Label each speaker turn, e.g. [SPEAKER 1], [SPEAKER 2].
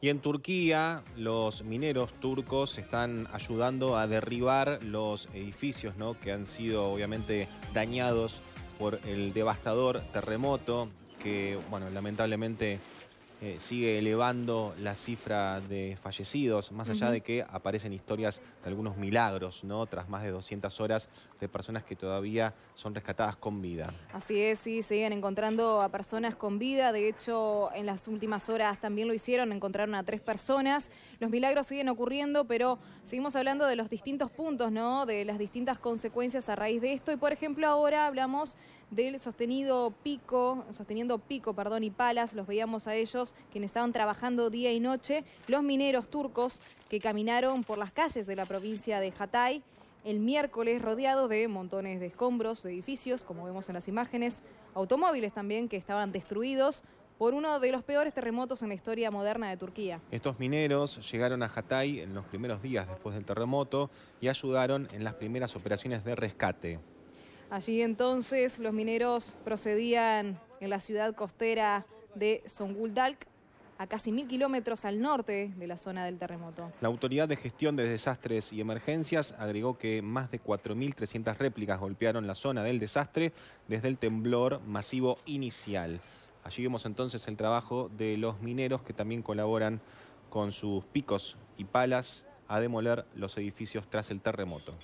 [SPEAKER 1] Y en Turquía, los mineros turcos están ayudando a derribar los edificios ¿no? que han sido obviamente dañados por el devastador terremoto que, bueno, lamentablemente eh, sigue elevando la cifra de fallecidos, más allá de que aparecen historias de algunos milagros, ¿no? Tras más de 200 horas de personas que todavía son rescatadas con vida.
[SPEAKER 2] Así es, sí, siguen encontrando a personas con vida. De hecho, en las últimas horas también lo hicieron, encontraron a tres personas. Los milagros siguen ocurriendo, pero seguimos hablando de los distintos puntos, ¿no? De las distintas consecuencias a raíz de esto. Y por ejemplo, ahora hablamos del sostenido pico, sosteniendo pico, perdón, y palas, los veíamos a ellos quienes estaban trabajando día y noche, los mineros turcos que caminaron por las calles de la provincia de Hatay el miércoles rodeados de montones de escombros, de edificios, como vemos en las imágenes, automóviles también que estaban destruidos por uno de los peores terremotos en la historia moderna de Turquía.
[SPEAKER 1] Estos mineros llegaron a Hatay en los primeros días después del terremoto y ayudaron en las primeras operaciones de rescate.
[SPEAKER 2] Allí entonces los mineros procedían en la ciudad costera de Songuldalk, a casi mil kilómetros al norte de la zona del terremoto.
[SPEAKER 1] La Autoridad de Gestión de Desastres y Emergencias agregó que más de 4.300 réplicas golpearon la zona del desastre desde el temblor masivo inicial. Allí vemos entonces el trabajo de los mineros que también colaboran con sus picos y palas a demoler los edificios tras el terremoto.